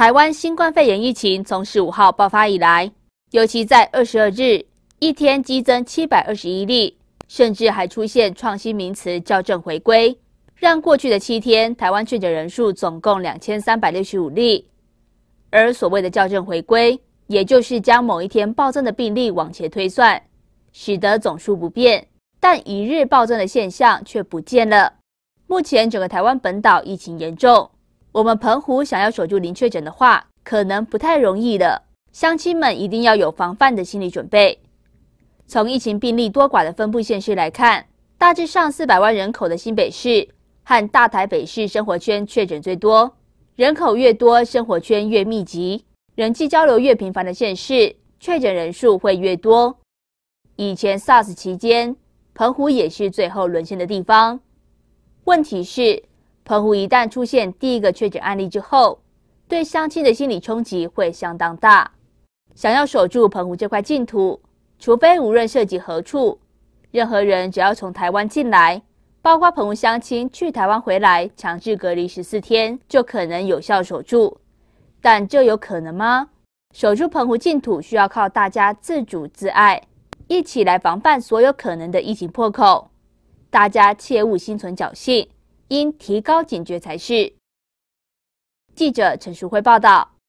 台湾新冠肺炎疫情从十五号爆发以来，尤其在二十二日一天激增七百二十一例，甚至还出现创新名词“校正回归”，让过去的七天台湾确诊人数总共两千三百六十五例。而所谓的“校正回归”，也就是将某一天暴增的病例往前推算，使得总数不变，但一日暴增的现象却不见了。目前整个台湾本岛疫情严重。我们澎湖想要守住零确诊的话，可能不太容易了。乡亲们一定要有防范的心理准备。从疫情病例多寡的分布县市来看，大致上四百万人口的新北市和大台北市生活圈确诊最多。人口越多，生活圈越密集，人际交流越频繁的县市，确诊人数会越多。以前 SARS 期间，澎湖也是最后沦陷的地方。问题是？澎湖一旦出现第一个确诊案例之后，对乡亲的心理冲击会相当大。想要守住澎湖这块净土，除非无论涉及何处，任何人只要从台湾进来，包括澎湖乡亲去台湾回来，强制隔离十四天，就可能有效守住。但这有可能吗？守住澎湖净土需要靠大家自主自爱，一起来防范所有可能的疫情破口。大家切勿心存侥幸。应提高警觉才是。记者陈淑慧报道。